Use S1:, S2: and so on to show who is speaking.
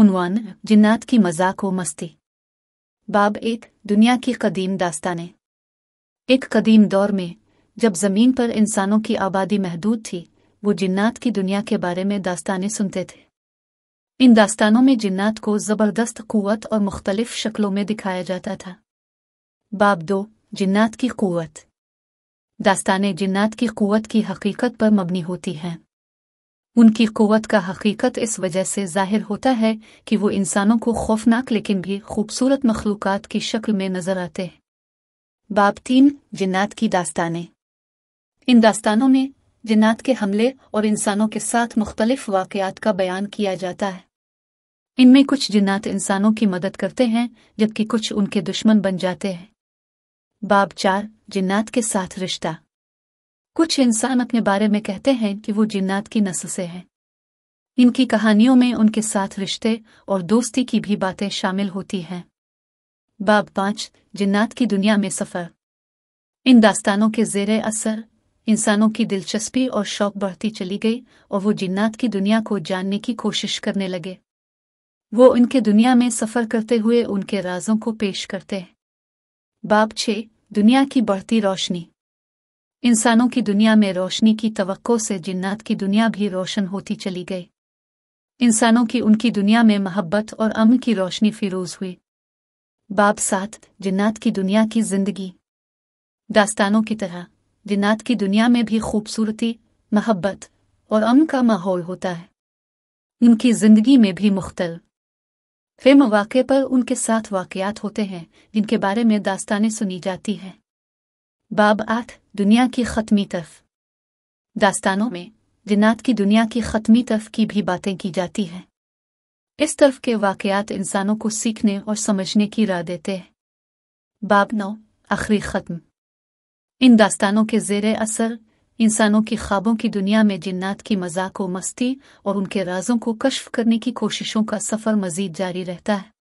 S1: उनवान जिन्नात की मजाक व मस्ती बाब एक दुनिया की कदीम दास्तानें एक कदीम दौर में जब ज़मीन पर इंसानों की आबादी महदूद थी वो जिन्नात की दुनिया के बारे में दास्तानें सुनते थे इन दास्तानों में जिन्नात को ज़बरदस्त क़ुत और मुख्तलिफ शक्लों में दिखाया जाता था बाब दो जिन्नात की क़वत दास्तानें जिन्नात की क़ुत की हकीकत पर मबनी होती हैं उनकी क़वत का हकीकत इस वजह से ज़ाहिर होता है कि वो इंसानों को खौफनाक लेकिन भी खूबसूरत मखलूक की शक्ल में नज़र आते हैं बाब तीन जिन्नात की दास्तानें इन दास्तानों में जिन्नात के हमले और इंसानों के साथ मुख्तलिफ वाक़ात का बयान किया जाता है इनमें कुछ जिन्नात इंसानों की मदद करते हैं जबकि कुछ उनके दुश्मन बन जाते हैं बाब चार जिन्नात के साथ रिश्ता कुछ इंसान अपने बारे में कहते हैं कि वो जिन्नात की नस्ल से हैं इनकी कहानियों में उनके साथ रिश्ते और दोस्ती की भी बातें शामिल होती हैं बाब पांच जिन्नात की दुनिया में सफ़र इन दास्तानों के जेर असर इंसानों की दिलचस्पी और शौक बढ़ती चली गई और वो जिन्नात की दुनिया को जानने की कोशिश करने लगे वो उनके दुनिया में सफ़र करते हुए उनके राजों को पेश करते हैं बाब छे दुनिया की बढ़ती रोशनी इंसानों की दुनिया में रोशनी की तवक्को से जिन्नात की दुनिया भी रोशन होती चली गई इंसानों की उनकी दुनिया में मोहब्बत और अम की रोशनी फिरोज हुई बाब सात जिन्नात की दुनिया की जिंदगी दास्तानों की तरह जिन्नात की दुनिया में भी खूबसूरती मोहब्बत और अम का माहौल होता है उनकी जिंदगी में भी मुख्तल फिर मौाक़े पर उनके साथ वाकयात होते हैं जिनके बारे में दास्तानें सुनी जाती हैं बाब आठ दुनिया की ख़त्मी तफ दास्तानों में जिन्नात की दुनिया की ख़त्मी तफ की भी बातें की जाती हैं इस तरफ के वाक़यात इंसानों को सीखने और समझने की राह देते हैं बाब नौ आखिरी ख़त्म इन दास्तानों के जेर असर इंसानों की ख्वाबों की दुनिया में जिन्नात की मजाक व मस्ती और उनके राजों को कश्फ करने की कोशिशों का सफ़र मजीद जारी रहता है